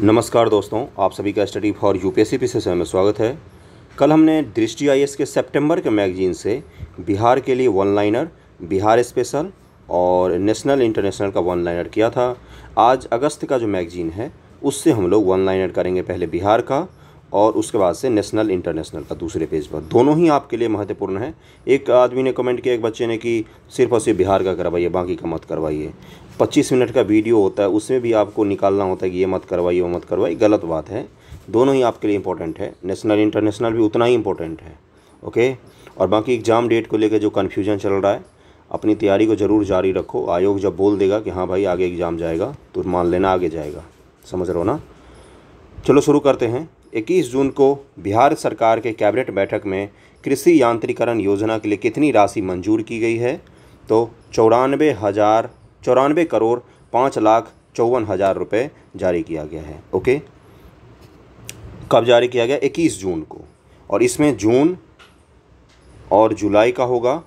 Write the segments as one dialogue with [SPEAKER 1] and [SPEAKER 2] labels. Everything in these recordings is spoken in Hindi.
[SPEAKER 1] नमस्कार दोस्तों आप सभी का स्टडी फॉर यूपीएससी सी में स्वागत है कल हमने दृष्टि आई के सितंबर के मैगजीन से बिहार के लिए वन लाइनर बिहार स्पेशल और नेशनल इंटरनेशनल का वन लाइनर किया था आज अगस्त का जो मैगजीन है उससे हम लोग वन लाइनर करेंगे पहले बिहार का और उसके बाद से नेशनल इंटरनेशनल का दूसरे पेज पर दोनों ही आपके लिए महत्वपूर्ण है एक आदमी ने कमेंट किया एक बच्चे ने कि सिर्फ और सिर्फ बिहार का करवाइए बाकी का मत करवाइए 25 मिनट का वीडियो होता है उसमें भी आपको निकालना होता है कि ये मत करवाई वो मत करवाई गलत बात है दोनों ही आपके लिए इंपॉर्टेंट है नेशनल इंटरनेशनल भी उतना ही इंपॉर्टेंट है ओके और बाकी एग्ज़ाम डेट को लेकर जो कन्फ्यूजन चल रहा है अपनी तैयारी को ज़रूर जारी रखो आयोग जब बोल देगा कि हाँ भाई आगे एग्ज़ाम जाएगा तो मान लेना आगे जाएगा समझ रहे हो ना चलो शुरू करते हैं 21 जून को बिहार सरकार के कैबिनेट बैठक में कृषि यांत्रिकरण योजना के लिए कितनी राशि मंजूर की गई है तो चौरानवे हज़ार चौरानवे करोड़ पाँच लाख चौवन हज़ार रुपये जारी किया गया है ओके कब जारी किया गया 21 जून को और इसमें जून और जुलाई का होगा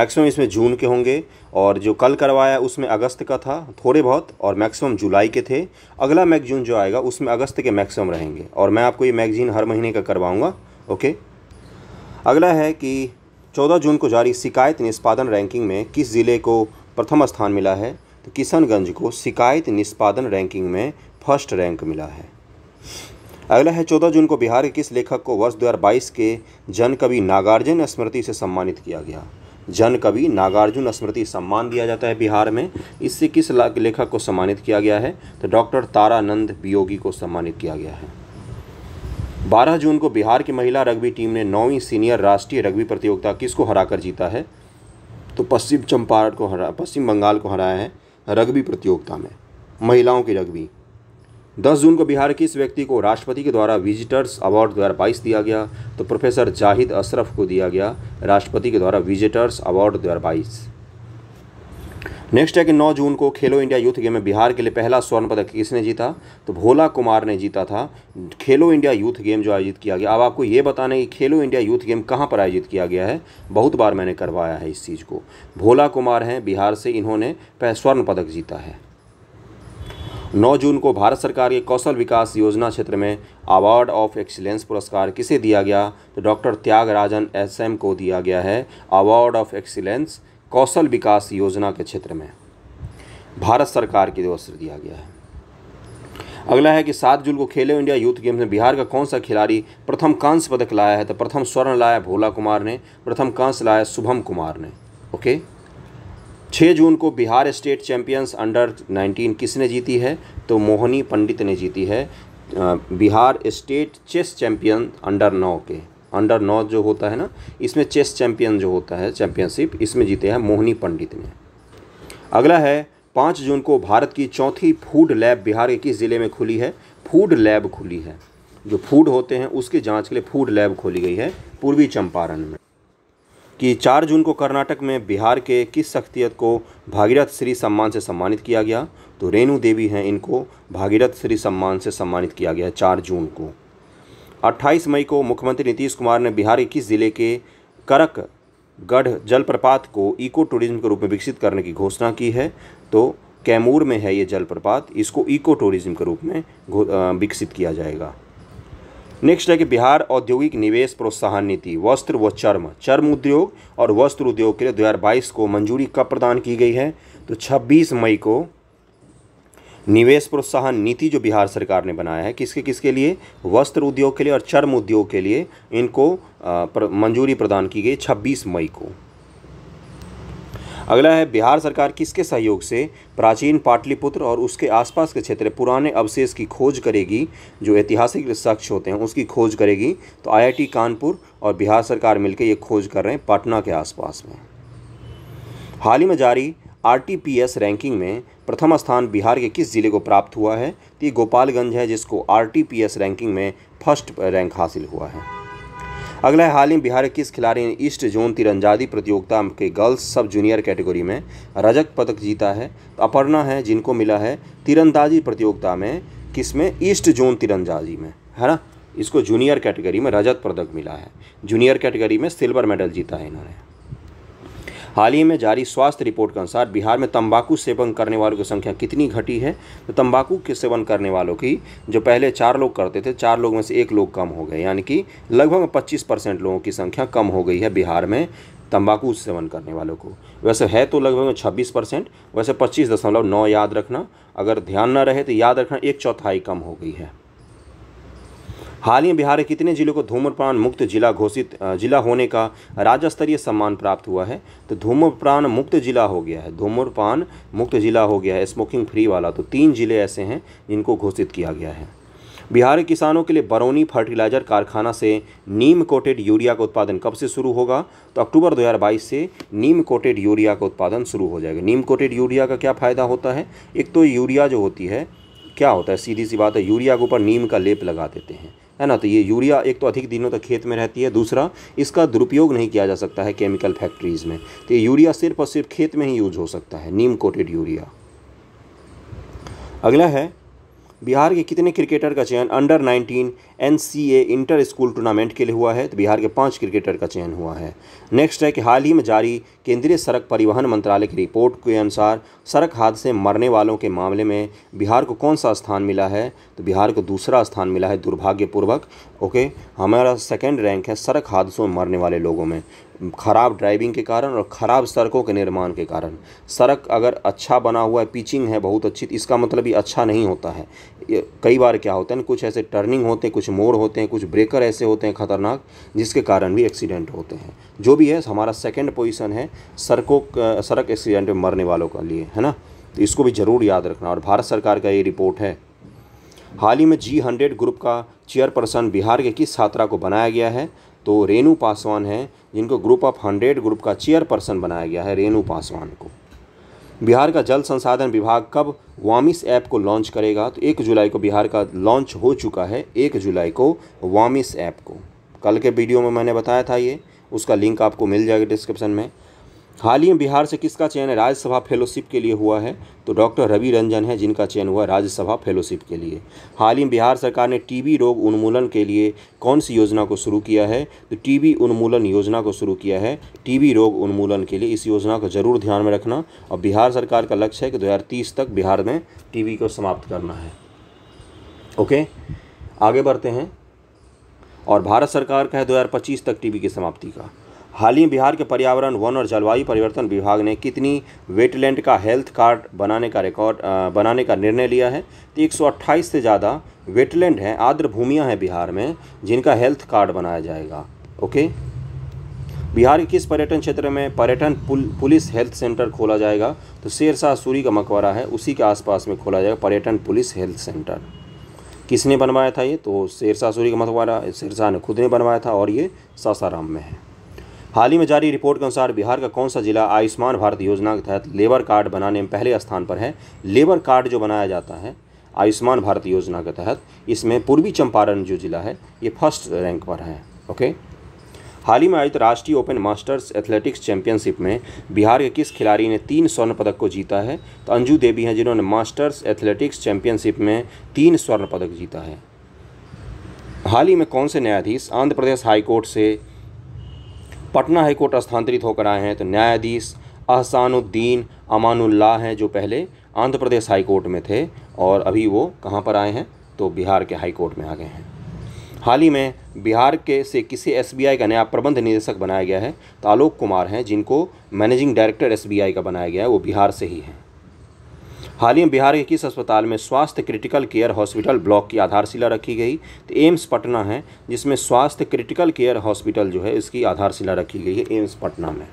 [SPEAKER 1] मैक्सिमम इसमें जून के होंगे और जो कल करवाया उसमें अगस्त का था थोड़े बहुत और मैक्सिमम जुलाई के थे अगला मैगजीन जो आएगा उसमें अगस्त के मैक्सिमम रहेंगे और मैं आपको ये मैगजीन हर महीने का करवाऊँगा ओके अगला है कि 14 जून को जारी शिकायत निष्पादन रैंकिंग में किस ज़िले को प्रथम स्थान मिला है तो किशनगंज को शिकायत निष्पादन रैंकिंग में फर्स्ट रैंक मिला है अगला है चौदह जून को बिहार के किस लेखक को वर्ष 2022 के जन कवि नागार्जुन स्मृति से सम्मानित किया गया जन कवि नागार्जुन स्मृति सम्मान दिया जाता है बिहार में इससे किस लेखक को सम्मानित किया गया है तो डॉक्टर तारानंद वियोगी को सम्मानित किया गया है 12 जून को बिहार की महिला रग्बी टीम ने नौवीं सीनियर राष्ट्रीय रग्बी प्रतियोगिता किसको हराकर जीता है तो पश्चिम चंपारण को हरा पश्चिम बंगाल को हराया है रग्बी प्रतियोगिता में महिलाओं की रग्बी 10 जून को बिहार के इस व्यक्ति को राष्ट्रपति के द्वारा विजिटर्स अवार्ड 2022 दिया गया तो प्रोफेसर जाहिद अशरफ को दिया गया राष्ट्रपति के द्वारा विजिटर्स अवार्ड 2022 नेक्स्ट है कि 9 जून को खेलो इंडिया यूथ गेम में बिहार के लिए पहला स्वर्ण पदक किसने जीता तो भोला कुमार ने जीता था खेलो इंडिया यूथ गेम जो आयोजित किया गया अब आपको ये बताने कि खेलो इंडिया यूथ गेम कहाँ पर आयोजित किया गया है बहुत बार मैंने करवाया है इस चीज़ को भोला कुमार हैं बिहार से इन्होंने स्वर्ण पदक जीता है 9 जून को भारत सरकार के कौशल विकास योजना क्षेत्र में अवार्ड ऑफ एक्सीलेंस पुरस्कार किसे दिया गया तो डॉक्टर त्यागराजन एस एम को दिया गया है award of excellence Kaushal Vikas Yojana के क्षेत्र में भारत सरकार की ओर से दिया गया है अगला है कि सात जून को खेलो इंडिया यूथ गेम्स में बिहार का कौन सा खिलाड़ी प्रथम कांस्य पदक लाया है तो प्रथम स्वर्ण लाया भोला कुमार ने प्रथम कांस्य लाया शुभम कुमार ने ओके छः जून को बिहार स्टेट चैंपियंस अंडर 19 किसने जीती है तो मोहनी पंडित ने जीती है Bihar state chess champion under नौ के अंडर नौ जो होता है ना इसमें चेस चैंपियन जो होता है चैंपियनशिप इसमें जीते हैं मोहनी पंडित ने अगला है पाँच जून को भारत की चौथी फूड लैब बिहार के किस ज़िले में खुली है फूड लैब खुली है जो फूड होते हैं उसकी जांच के लिए फूड लैब खोली गई है पूर्वी चंपारण में कि चार जून को कर्नाटक में बिहार के किस शख्सियत को भागीरथ श्री सम्मान से सम्मानित किया गया तो रेणु देवी हैं इनको भागीरथ श्री सम्मान से सम्मानित किया गया है चार जून को 28 मई को मुख्यमंत्री नीतीश कुमार ने बिहार इक्कीस जिले के करक गढ़ जलप्रपात को इको टूरिज्म के रूप में विकसित करने की घोषणा की है तो कैमूर में है ये जलप्रपात इसको इको टूरिज्म के रूप में विकसित किया जाएगा नेक्स्ट है कि बिहार औद्योगिक निवेश प्रोत्साहन नीति वस्त्र व चर्म चर्म उद्योग और वस्त्र उद्योग के लिए 2022 को मंजूरी कब प्रदान की गई है तो 26 मई को निवेश प्रोत्साहन नीति जो बिहार सरकार ने बनाया है किसके किसके लिए वस्त्र उद्योग के लिए और चर्म उद्योग के लिए इनको प्र, मंजूरी प्रदान की गई छब्बीस मई को अगला है बिहार सरकार किसके सहयोग से प्राचीन पाटलिपुत्र और उसके आसपास के क्षेत्र पुराने अवशेष की खोज करेगी जो ऐतिहासिक शख्स होते हैं उसकी खोज करेगी तो आईआईटी कानपुर और बिहार सरकार मिलकर ये खोज कर रहे हैं पटना के आसपास में हाल ही में जारी आरटीपीएस रैंकिंग में प्रथम स्थान बिहार के किस ज़िले को प्राप्त हुआ है तो ये गोपालगंज है जिसको आरटीपीएस रैंकिंग में फर्स्ट रैंक हासिल हुआ है अगला हाल ही बिहार के किस खिलाड़ी ने ईस्ट जोन तिरंजादी प्रतियोगिता के गर्ल्स सब जूनियर कैटेगरी में रजत पदक जीता है तो अपर्णा है जिनको मिला है तिरंदाजी प्रतियोगिता में किस में ईस्ट जोन तिरंदाजी में है ना इसको जूनियर कैटेगरी में रजत पदक मिला है जूनियर कैटेगरी में सिल्वर मेडल जीता है इन्होंने हाल ही में जारी स्वास्थ्य रिपोर्ट के अनुसार बिहार में तंबाकू सेवन करने वालों की संख्या कितनी घटी है तो तंबाकू के सेवन करने वालों की जो पहले चार लोग करते थे चार लोग में से एक लोग कम हो गए यानी कि लगभग पच्चीस परसेंट लोगों की संख्या कम हो गई है बिहार में तंबाकू सेवन करने वालों को वैसे है तो लगभग छब्बीस परसेंट वैसे पच्चीस दशमलव नौ याद रखना अगर ध्यान न रहे तो याद रखना एक चौथाई कम हो गई है हाल ही बिहार के कितने जिलों को धूम्रपान मुक्त जिला घोषित जिला होने का राज्य स्तरीय सम्मान प्राप्त हुआ है तो धूम्रपान मुक्त जिला हो गया है धूम्रपान मुक्त जिला हो गया है स्मोकिंग फ्री वाला तो तीन जिले ऐसे हैं जिनको घोषित किया गया है बिहार के किसानों के लिए बरौनी फर्टिलाइजर कारखाना से नीम कोटेड यूरिया का उत्पादन कब से शुरू होगा तो अक्टूबर 2022 से नीम कोटेड यूरिया का उत्पादन शुरू हो जाएगा नीम कोटेड यूरिया का क्या फ़ायदा होता है एक तो यूरिया जो होती है क्या होता है सीधी सी बात है यूरिया के ऊपर नीम का लेप लगा देते हैं है ना तो ये यूरिया एक तो अधिक दिनों तक खेत में रहती है दूसरा इसका दुरुपयोग नहीं किया जा सकता है केमिकल फैक्ट्रीज़ में तो ये यूरिया सिर्फ और सिर्फ खेत में ही यूज हो सकता है नीम कोटेड यूरिया अगला है बिहार के कितने क्रिकेटर का चयन अंडर 19 एन इंटर स्कूल टूर्नामेंट के लिए हुआ है तो बिहार के पाँच क्रिकेटर का चयन हुआ है नेक्स्ट है कि हाल ही में जारी केंद्रीय सड़क परिवहन मंत्रालय की रिपोर्ट के अनुसार सड़क हादसे मरने वालों के मामले में बिहार को कौन सा स्थान मिला है तो बिहार को दूसरा स्थान मिला है दुर्भाग्यपूर्वक ओके हमारा सेकेंड रैंक है सड़क हादसों में मरने वाले लोगों में खराब ड्राइविंग के कारण और ख़राब सड़कों के निर्माण के कारण सड़क अगर अच्छा बना हुआ है पिचिंग है बहुत अच्छी तो इसका मतलब ये अच्छा नहीं होता है कई बार क्या होता है ना कुछ ऐसे टर्निंग होते हैं कुछ मोड़ होते हैं कुछ ब्रेकर ऐसे होते हैं ख़तरनाक जिसके कारण भी एक्सीडेंट होते हैं जो भी है हमारा सेकेंड पोजिशन है सड़कों सड़क एक्सीडेंट में मरने वालों के लिए है ना तो इसको भी ज़रूर याद रखना और भारत सरकार का ये रिपोर्ट है हाल ही में जी हंड्रेड ग्रुप का चेयरपर्सन बिहार के किस छात्रा को बनाया गया है तो रेणु पासवान है जिनको ग्रुप ऑफ हंड्रेड ग्रुप का चेयरपर्सन बनाया गया है रेणु पासवान को बिहार का जल संसाधन विभाग कब वामिस ऐप को लॉन्च करेगा तो एक जुलाई को बिहार का लॉन्च हो चुका है एक जुलाई को वामिस ऐप को कल के वीडियो में मैंने बताया था ये उसका लिंक आपको मिल जाएगा डिस्क्रिप्शन में हाल ही में बिहार से किसका चयन राज्यसभा फेलोशिप के लिए हुआ है तो डॉक्टर रवि रंजन है जिनका चयन हुआ राज्यसभा फेलोशिप के लिए हाल ही में बिहार सरकार ने टीबी रोग उन्मूलन के लिए कौन सी योजना को शुरू किया है तो टीबी उन्मूलन योजना को शुरू किया है टीबी रोग उन्मूलन के लिए इस योजना को जरूर ध्यान में रखना और बिहार सरकार का लक्ष्य है कि दो तक बिहार में टी को समाप्त करना है ओके आगे बढ़ते हैं और भारत सरकार का है दो तक टी की समाप्ति का हाल ही बिहार के पर्यावरण वन और जलवायु परिवर्तन विभाग ने कितनी वेटलैंड का हेल्थ कार्ड बनाने का रिकॉर्ड बनाने का निर्णय लिया है तो एक से ज़्यादा वेटलैंड हैं आर्द्र भूमियाँ हैं बिहार में जिनका हेल्थ कार्ड बनाया जाएगा ओके बिहार के किस पर्यटन क्षेत्र में पर्यटन पुल, पुलिस हेल्थ सेंटर खोला जाएगा तो शेरशाह सूरी का मकबरा है उसी के आसपास में खोला जाएगा पर्यटन पुलिस हेल्थ सेंटर किसने बनवाया था ये तो शेरशाह सूरी का मकबरा शेरशाह ने खुद ने बनवाया था और ये सासाराम में है हाल ही में जारी रिपोर्ट के अनुसार बिहार का कौन सा जिला आयुष्मान भारत योजना के तहत लेबर कार्ड बनाने में पहले स्थान पर है लेबर कार्ड जो बनाया जाता है आयुष्मान भारत योजना के तहत इसमें पूर्वी चंपारण जो जिला है ये फर्स्ट रैंक पर है ओके हाल ही में आयोजित राष्ट्रीय ओपन मास्टर्स एथलेटिक्स चैंपियनशिप में बिहार के किस खिलाड़ी ने तीन स्वर्ण पदक को जीता है तो अंजू देवी हैं जिन्होंने मास्टर्स एथलेटिक्स चैंपियनशिप में तीन स्वर्ण पदक जीता है हाल ही में कौन से न्यायाधीश आंध्र प्रदेश हाईकोर्ट से पटना हाईकोर्ट स्थानांतरित होकर आए हैं तो न्यायाधीश अहसानुद्दीन अमानुल्लाह हैं जो पहले आंध्र प्रदेश हाईकोर्ट में थे और अभी वो कहाँ पर आए हैं तो बिहार के हाईकोर्ट में आ गए हैं हाल ही में बिहार के से किसी एसबीआई का नया प्रबंध निदेशक बनाया गया है तो आलोक कुमार हैं जिनको मैनेजिंग डायरेक्टर एसबीआई का बनाया गया है वो बिहार से ही हैं हाल ही में बिहार के किस अस्पताल में स्वास्थ्य क्रिटिकल केयर हॉस्पिटल ब्लॉक की आधारशिला रखी गई तो एम्स पटना है जिसमें स्वास्थ्य क्रिटिकल केयर हॉस्पिटल जो है इसकी आधारशिला रखी गई है एम्स पटना में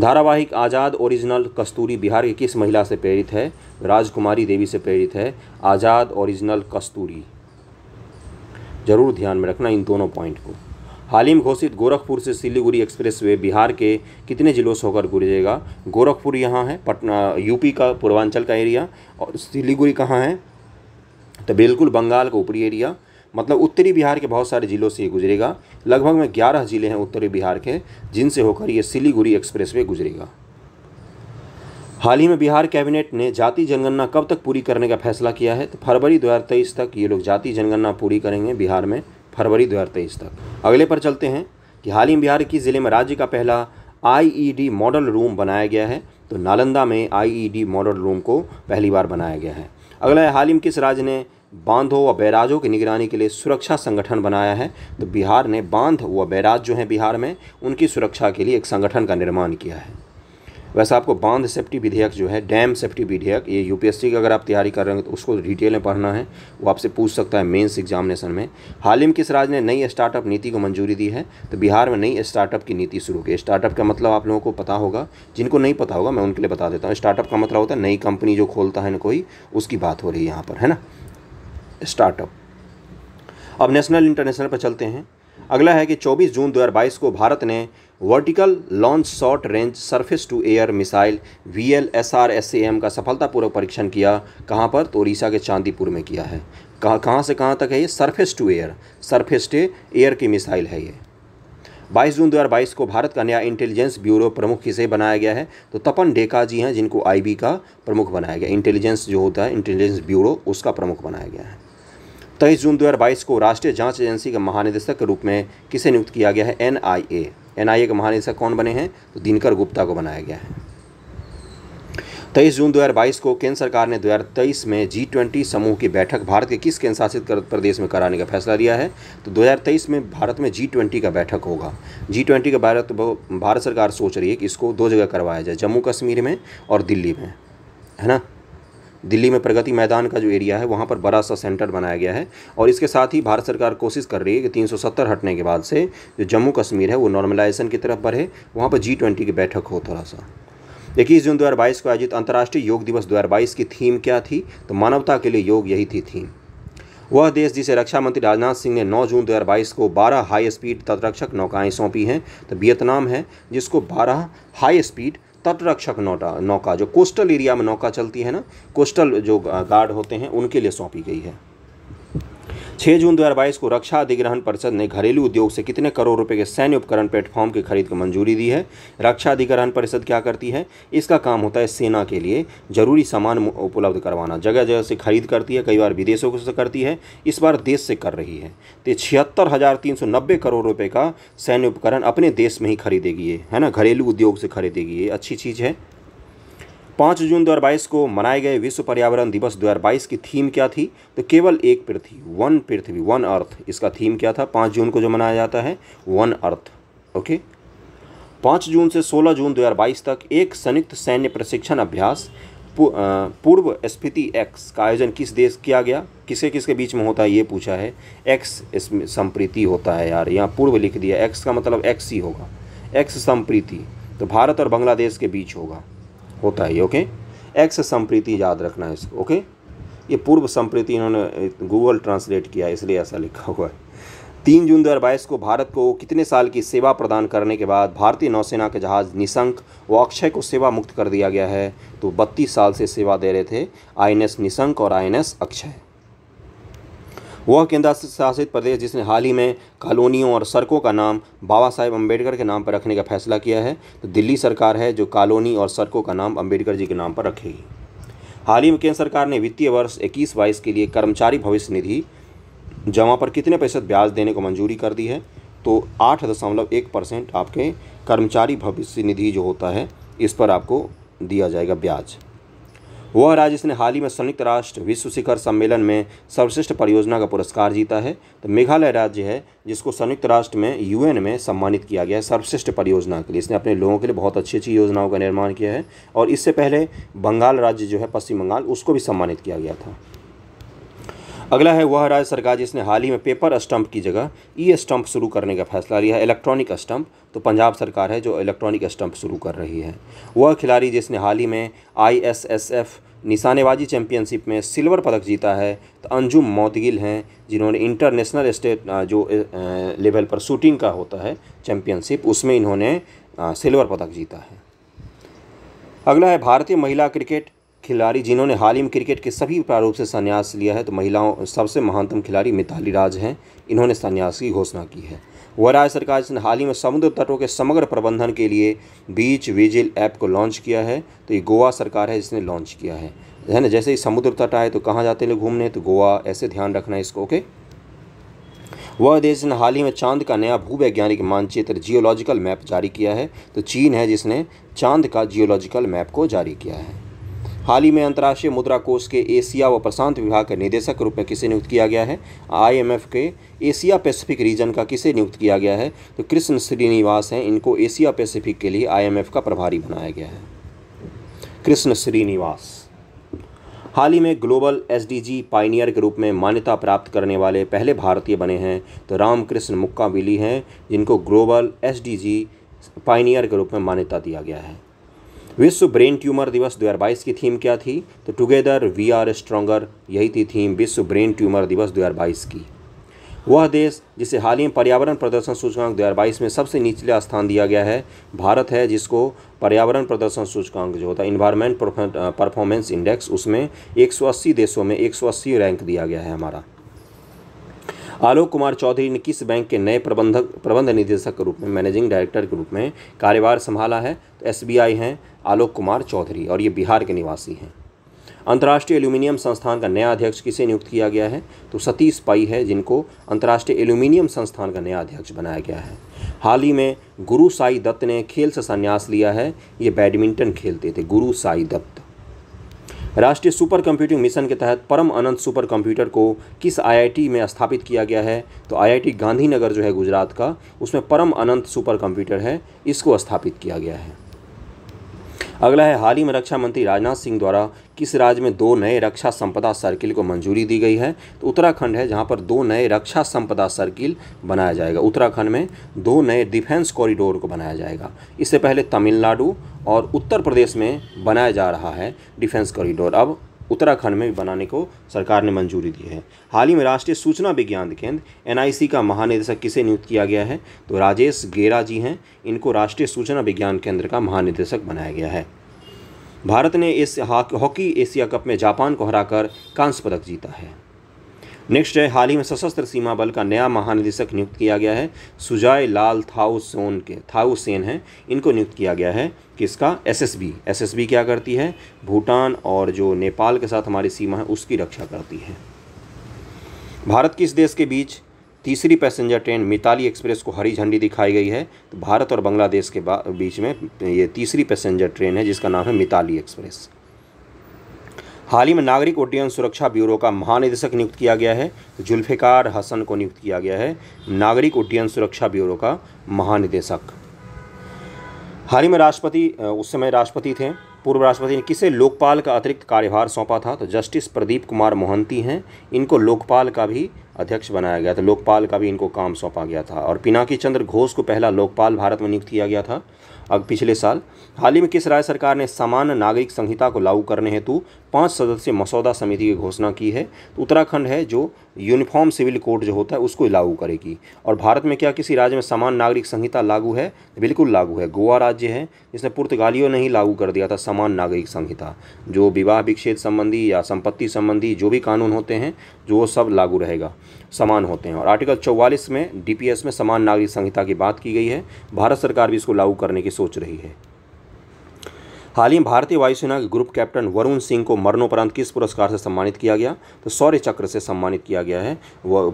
[SPEAKER 1] धारावाहिक आज़ाद ओरिजिनल कस्तूरी बिहार की किस महिला से प्रेरित है राजकुमारी देवी से प्रेरित है आज़ाद ओरिजिनल कस्तूरी ज़रूर ध्यान में रखना इन दोनों पॉइंट को हाल ही में घोषित गोरखपुर से सिलीगुड़ी एक्सप्रेसवे बिहार के कितने जिलों से होकर गुजरेगा गोरखपुर यहाँ है पटना यूपी का पूर्वांचल का एरिया और सिलीगुड़ी कहाँ है तो बिल्कुल बंगाल का ऊपरी एरिया मतलब उत्तरी बिहार के बहुत सारे ज़िलों से ये गुजरेगा लगभग में ग्यारह ज़िले हैं उत्तरी बिहार के जिनसे होकर ये सिलीगुड़ी एक्सप्रेस गुजरेगा हाल ही में बिहार कैबिनेट ने जाति जनगणना कब तक पूरी करने का फैसला किया है तो फरवरी 2023 तक ये लोग जाति जनगणना पूरी करेंगे बिहार में फरवरी दो तक अगले पर चलते हैं कि हाल ही बिहार की ज़िले में राज्य का पहला आईईडी e मॉडल रूम बनाया गया है तो नालंदा में आईईडी e मॉडल रूम को पहली बार बनाया गया है अगला है हालिम किस राज्य ने बांधों व बैराजों की निगरानी के लिए सुरक्षा संगठन बनाया है तो बिहार ने बांध व बैराज जो हैं बिहार में उनकी सुरक्षा के लिए एक संगठन का निर्माण किया है वैसे आपको बांध सेफ्टी विधेयक जो है डैम सेफ्टी विधेयक ये यूपीएससी की अगर आप तैयारी कर रहे हैं तो उसको डिटेल में पढ़ना है वो आपसे पूछ सकता है मेंस एग्जामिनेशन में हालिम किस राज ने नई स्टार्टअप नीति को मंजूरी दी है तो बिहार में नई स्टार्टअप की नीति शुरू की स्टार्टअप का मतलब आप लोगों को पता होगा जिनको नहीं पता होगा मैं उनके लिए बता देता हूँ स्टार्टअप का मतलब होता है नई कंपनी जो खोलता है ना कोई उसकी बात हो रही है यहाँ पर है ना स्टार्टअप अब नेशनल इंटरनेशनल पर चलते हैं अगला है कि 24 जून 2022 को भारत ने vertical launch short range surface to air missile V L S R S M का सफलतापूर्वक परीक्षण किया कहाँ पर तो उड़ीसा के चांदीपुर में किया है कहाँ कहाँ से कहाँ तक है ये surface to air surface to air की मिसाइल है ये 22 जून 2022 को भारत का नया इंटेलिजेंस ब्यूरो प्रमुख किसे बनाया गया है तो तपन डेका जी हैं जिनको आईबी का प्रमुख बनाया गया इंटेलिजेंस जो होता है इंटेलिजेंस ब्यूरो उसका प्रमुख बनाया गया है तेईस जून 2022 को राष्ट्रीय जांच एजेंसी के महानिदेशक के रूप में किसे नियुक्त किया गया है एन एनआईए के महानिदेशक कौन बने हैं तो दिनकर गुप्ता को बनाया गया है तेईस जून 2022 को केंद्र सरकार ने 2023 में जी ट्वेंटी समूह की बैठक भारत के किस केंद्र शासित प्रदेश में कराने का फैसला लिया है तो 2023 में भारत में जी ट्वेंटी का बैठक होगा जी ट्वेंटी का भारत तो भारत सरकार सोच रही है कि इसको दो जगह करवाया जाए जम्मू कश्मीर में और दिल्ली में है ना दिल्ली में प्रगति मैदान का जो एरिया है वहाँ पर बड़ा सा सेंटर बनाया गया है और इसके साथ ही भारत सरकार कोशिश कर रही है कि 370 हटने के बाद से जो जम्मू कश्मीर है वो नॉर्मलाइजेशन की तरफ बढ़े वहाँ पर जी ट्वेंटी की बैठक हो थोड़ा सा इक्कीस जून बाईस को आयोजित अंतर्राष्ट्रीय योग दिवस बाईस की थीम क्या थी तो मानवता के लिए योग यही थी थीम वह देश जिसे रक्षा मंत्री राजनाथ सिंह ने 9 जून 2022 को 12 हाई स्पीड तटरक्षक नौकाएं सौंपी हैं तो वियतनाम है जिसको 12 हाई स्पीड तटरक्षक नौका नौका जो कोस्टल एरिया में नौका चलती है ना कोस्टल जो गार्ड होते हैं उनके लिए सौंपी गई है छः जून 2022 को रक्षा अधिग्रहण परिषद ने घरेलू उद्योग से कितने करोड़ रुपए के सैन्य उपकरण प्लेटफॉर्म की खरीद को मंजूरी दी है रक्षा अधिग्रहण परिषद क्या करती है इसका काम होता है सेना के लिए जरूरी सामान उपलब्ध करवाना जगह जगह से खरीद करती है कई बार विदेशों से करती है इस बार देश से कर रही है तो छिहत्तर हज़ार तीन सौ नब्बे करोड़ रुपये का सैन्य उपकरण अपने देश में ही खरीदेगी है ना घरेलू उद्योग से खरीदेगी ये अच्छी चीज़ है पाँच जून 2022 को मनाए गए विश्व पर्यावरण दिवस 2022 की थीम क्या थी तो केवल एक पृथ्वी वन पृथ्वी वन अर्थ इसका थीम क्या था पाँच जून को जो मनाया जाता है वन अर्थ ओके पाँच जून से सोलह जून 2022 तक एक संयुक्त सैन्य प्रशिक्षण अभ्यास पूर्व स्फीति एक्स का आयोजन किस देश किया गया किसके किसके बीच में होता है ये पूछा है एक्स इसमें संप्रीति होता है यार यहाँ पूर्व लिख दिया एक्स का मतलब एक्स ही होगा एक्स संप्रीति तो भारत और बांग्लादेश के बीच होगा होता है ओके एक्स संप्रीति याद रखना है इसको ओके ये पूर्व संप्रीति इन्होंने गूगल ट्रांसलेट किया इसलिए ऐसा लिखा हुआ है तीन जून दो को भारत को कितने साल की सेवा प्रदान करने के बाद भारतीय नौसेना के जहाज़ निशंक व अक्षय को सेवा मुक्त कर दिया गया है तो बत्तीस साल से सेवा दे रहे थे आईएनएस निशंक और आईएनएस अक्षय वह केंद्र शासित प्रदेश जिसने हाल ही में कॉलोनियों और सड़कों का नाम बाबा साहेब अम्बेडकर के नाम पर रखने का फैसला किया है तो दिल्ली सरकार है जो कॉलोनी और सड़कों का नाम अम्बेडकर जी के नाम पर रखेगी हाल ही में केंद्र सरकार ने वित्तीय वर्ष इक्कीस बाईस के लिए कर्मचारी भविष्य निधि जमा पर कितने प्रतिशत ब्याज देने को मंजूरी कर दी है तो आठ दशमलव एक परसेंट आपके कर्मचारी भविष्य निधि जो होता है इस पर आपको दिया जाएगा ब्याज वह राज्य जिसने हाल ही में संयुक्त राष्ट्र विश्व शिखर सम्मेलन में सर्वश्रेष्ठ परियोजना का पुरस्कार जीता है तो मेघालय राज्य है जिसको संयुक्त राष्ट्र में यूएन में सम्मानित किया गया है सर्वश्रेष्ठ परियोजना के लिए इसने अपने लोगों के लिए बहुत अच्छी अच्छी योजनाओं का निर्माण किया है और इससे पहले बंगाल राज्य जो है पश्चिम बंगाल उसको भी सम्मानित किया गया था अगला है वह राज्य सरकार जिसने हाल ही में पेपर स्टम्प की जगह ई स्टम्प शुरू करने का फैसला लिया है इलेक्ट्रॉनिक स्टम्प तो पंजाब सरकार है जो इलेक्ट्रॉनिक स्टम्प शुरू कर रही है वह खिलाड़ी जिसने हाल ही में एफ निशानेबाजी चैंपियनशिप में सिल्वर पदक जीता है तो अंजुम मौतगिल हैं जिन्होंने इंटरनेशनल स्टेट जो लेवल पर शूटिंग का होता है चैंपियनशिप उसमें इन्होंने सिल्वर पदक जीता है अगला है भारतीय महिला क्रिकेट खिलाड़ी जिन्होंने हाल ही में क्रिकेट के सभी प्रारूप से संन्यास लिया है तो महिलाओं सबसे महानतम खिलाड़ी मिताली राज हैं इन्होंने संन्यास की घोषणा की है वह राज्य सरकार जिसने हाल ही में समुद्र तटों के समग्र प्रबंधन के लिए बीच विजिल ऐप को लॉन्च किया है तो ये गोवा सरकार है जिसने लॉन्च किया है है ना जैसे ही समुद्र तट आए तो कहाँ जाते हैं लोग घूमने तो गोवा ऐसे ध्यान रखना है इसको ओके वह देश ने हाल ही में चांद का नया भूवैज्ञानिक मानचित्र जियोलॉजिकल मैप जारी किया है तो चीन है जिसने चांद का जियोलॉजिकल मैप को जारी किया है हाल ही में अंतर्राष्ट्रीय मुद्रा कोष के एशिया व प्रशांत विभाग के निदेशक के रूप में किसे नियुक्त किया गया है आईएमएफ के एशिया पैसिफिक रीजन का किसे नियुक्त किया गया है तो कृष्ण श्रीनिवास हैं इनको एशिया पैसिफिक के लिए आईएमएफ का प्रभारी बनाया गया है कृष्ण श्रीनिवास हाल ही में ग्लोबल एसडीजी पाइनियर के रूप में मान्यता प्राप्त करने वाले पहले भारतीय बने हैं तो रामकृष्ण मुक्काबिली हैं जिनको ग्लोबल एसडीजी पाइनियर के रूप में मान्यता दिया गया है विश्व ब्रेन ट्यूमर दिवस 2022 की थीम क्या थी तो टुगेदर वी आर स्ट्रॉगर यही थी थीम विश्व ब्रेन ट्यूमर दिवस 2022 की वह देश जिसे हाल ही में पर्यावरण प्रदर्शन सूचकांक 2022 में सबसे निचला स्थान दिया गया है भारत है जिसको पर्यावरण प्रदर्शन सूचकांक जो होता है इन्वायरमेंट परफॉर्मेंस इंडेक्स उसमें एक देशों में एक रैंक दिया गया है हमारा आलोक कुमार चौधरी ने किस बैंक के नए प्रबंधक प्रबंध निदेशक के रूप में मैनेजिंग डायरेक्टर के रूप में कार्यभार संभाला है तो एस हैं आलोक कुमार चौधरी और ये बिहार के निवासी हैं अंतर्राष्ट्रीय एल्यूमिनियम संस्थान का नया अध्यक्ष किसे नियुक्त किया गया है तो सतीश पाई है जिनको अंतर्राष्ट्रीय एल्यूमिनियम संस्थान का नया अध्यक्ष बनाया गया है हाल ही में गुरु साई दत्त ने खेल से संन्यास लिया है ये बैडमिंटन खेलते थे गुरु साई दत्त राष्ट्रीय सुपर कंप्यूटिंग मिशन के तहत परम अनंत सुपर कंप्यूटर को किस आईआईटी में स्थापित किया गया है तो आईआईटी गांधीनगर जो है गुजरात का उसमें परम अनंत सुपर कंप्यूटर है इसको स्थापित किया गया है अगला है हाल ही में रक्षा मंत्री राजनाथ सिंह द्वारा किस राज्य में दो नए रक्षा संपदा सर्किल को मंजूरी दी गई है तो उत्तराखंड है जहां पर दो नए रक्षा संपदा सर्किल बनाया जाएगा उत्तराखंड में दो नए डिफेंस कॉरिडोर को बनाया जाएगा इससे पहले तमिलनाडु और उत्तर प्रदेश में बनाया जा रहा है डिफेंस कॉरिडोर अब उत्तराखंड में बनाने को सरकार ने मंजूरी दी है हाल ही में राष्ट्रीय सूचना विज्ञान केंद्र एनआईसी का महानिदेशक किसे नियुक्त किया गया है तो राजेश गेरा जी हैं इनको राष्ट्रीय सूचना विज्ञान केंद्र का महानिदेशक बनाया गया है भारत ने इस हॉकी एशिया कप में जापान को हराकर कांस्य पदक जीता है नेक्स्ट है हाल ही में सशस्त्र सीमा बल का नया महानिदेशक नियुक्त किया गया है सुजाय लाल थाउसोन के थाउसेन हैं इनको नियुक्त किया गया है किसका एसएसबी एसएसबी क्या करती है भूटान और जो नेपाल के साथ हमारी सीमा है उसकी रक्षा करती है भारत किस देश के बीच तीसरी पैसेंजर ट्रेन मिताली एक्सप्रेस को हरी झंडी दिखाई गई है तो भारत और बांग्लादेश के बीच में ये तीसरी पैसेंजर ट्रेन है जिसका नाम है मिताली एक्सप्रेस हाल ही में नागरिक उड्डयन सुरक्षा ब्यूरो का महानिदेशक नियुक्त किया गया है जुल्फ़िकार हसन को नियुक्त किया गया है नागरिक उड्डयन सुरक्षा ब्यूरो का महानिदेशक हाल ही में राष्ट्रपति उस समय राष्ट्रपति थे पूर्व राष्ट्रपति ने किसे लोकपाल का अतिरिक्त कार्यभार सौंपा था तो जस्टिस प्रदीप कुमार मोहंती हैं इनको लोकपाल का भी अध्यक्ष बनाया गया था लोकपाल का भी इनको काम सौंपा गया था और पिनाकी चंद्र घोष को पहला लोकपाल भारत में नियुक्त किया गया था अब पिछले साल हाल ही में किस राज्य सरकार ने समान नागरिक संहिता को लागू करने हेतु पाँच सदस्यीय मसौदा समिति की घोषणा की है तो उत्तराखंड है जो यूनिफॉर्म सिविल कोड जो होता है उसको लागू करेगी और भारत में क्या किसी राज्य में समान नागरिक संहिता लागू है बिल्कुल लागू है गोवा राज्य है जिसने पुर्तगालियों ने ही लागू कर दिया था समान नागरिक संहिता जो विवाह विच्छेद संबंधी या संपत्ति संबंधी जो भी कानून होते हैं जो सब लागू रहेगा समान होते हैं और आर्टिकल चौवालीस में डी में समान नागरिक संहिता की बात की गई है भारत सरकार भी इसको लागू करने की सोच रही है हाल ही में भारतीय वायुसेना के ग्रुप कैप्टन वरुण सिंह को मरणोपरांत किस पुरस्कार से सम्मानित किया गया तो सौर्य चक्र से सम्मानित किया गया है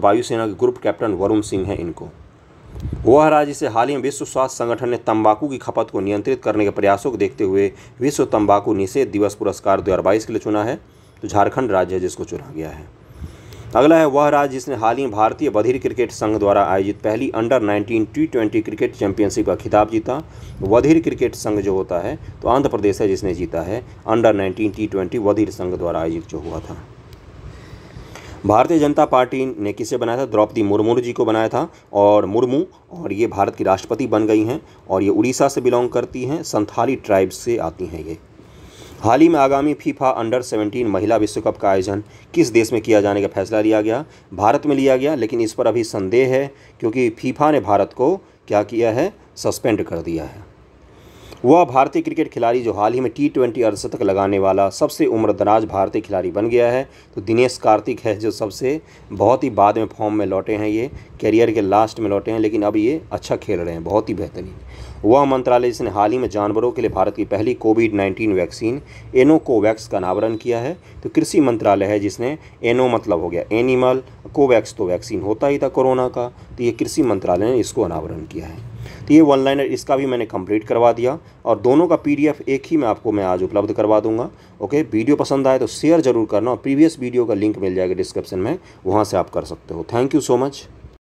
[SPEAKER 1] वायुसेना के ग्रुप कैप्टन वरुण सिंह हैं इनको वह राज्य से हाल ही में विश्व स्वास्थ्य संगठन ने तंबाकू की खपत को नियंत्रित करने के प्रयासों को देखते हुए विश्व तंबाकू निषेध दिवस पुरस्कार दो के लिए चुना है तो झारखंड राज्य है जिसको चुना गया है अगला है वह राज्य जिसने हाल ही भारतीय बधिर क्रिकेट संघ द्वारा आयोजित पहली under 19 T twenty cricket championship का खिताब जीता बधिर क्रिकेट संघ जो होता है तो आंध्र प्रदेश है जिसने जीता है अंडर 19 टी ट्वेंटी बधिर संघ द्वारा आयोजित जो हुआ था भारतीय जनता पार्टी ने किसे बनाया था द्रौपदी मुर्मू जी को बनाया था और मुर्मू और ये भारत की राष्ट्रपति बन गई हैं और ये उड़ीसा से बिलोंग करती हैं संथाली ट्राइब से आती हैं ये हाल ही में आगामी फीफा अंडर 17 महिला विश्व कप का आयोजन किस देश में किया जाने का फैसला लिया गया भारत में लिया गया लेकिन इस पर अभी संदेह है क्योंकि फीफा ने भारत को क्या किया है सस्पेंड कर दिया है वह भारतीय क्रिकेट खिलाड़ी जो हाल ही में टी ट्वेंटी अर्धशतक लगाने वाला सबसे उम्रदराज भारतीय खिलाड़ी बन गया है तो दिनेश कार्तिक है जो सबसे बहुत ही बाद में फॉर्म में लौटे हैं ये कैरियर के लास्ट में लौटे हैं लेकिन अब ये अच्छा खेल रहे हैं बहुत ही बेहतरीन वह मंत्रालय जिसने हाल ही में जानवरों के लिए भारत की पहली कोविड नाइन्टीन वैक्सीन एनोकोवैक्स का अनावरण किया है तो कृषि मंत्रालय है जिसने एनो मतलब हो गया एनिमल कोवैक्स तो वैक्सीन होता ही था कोरोना का तो ये कृषि मंत्रालय ने इसको अनावरण किया है तो ये वन लाइनर इसका भी मैंने कंप्लीट करवा दिया और दोनों का पीडीएफ एक ही मैं आपको मैं आज उपलब्ध करवा दूंगा ओके वीडियो पसंद आए तो शेयर जरूर करना और प्रीवियस वीडियो का लिंक मिल जाएगा डिस्क्रिप्शन में वहाँ से आप कर सकते हो थैंक यू सो मच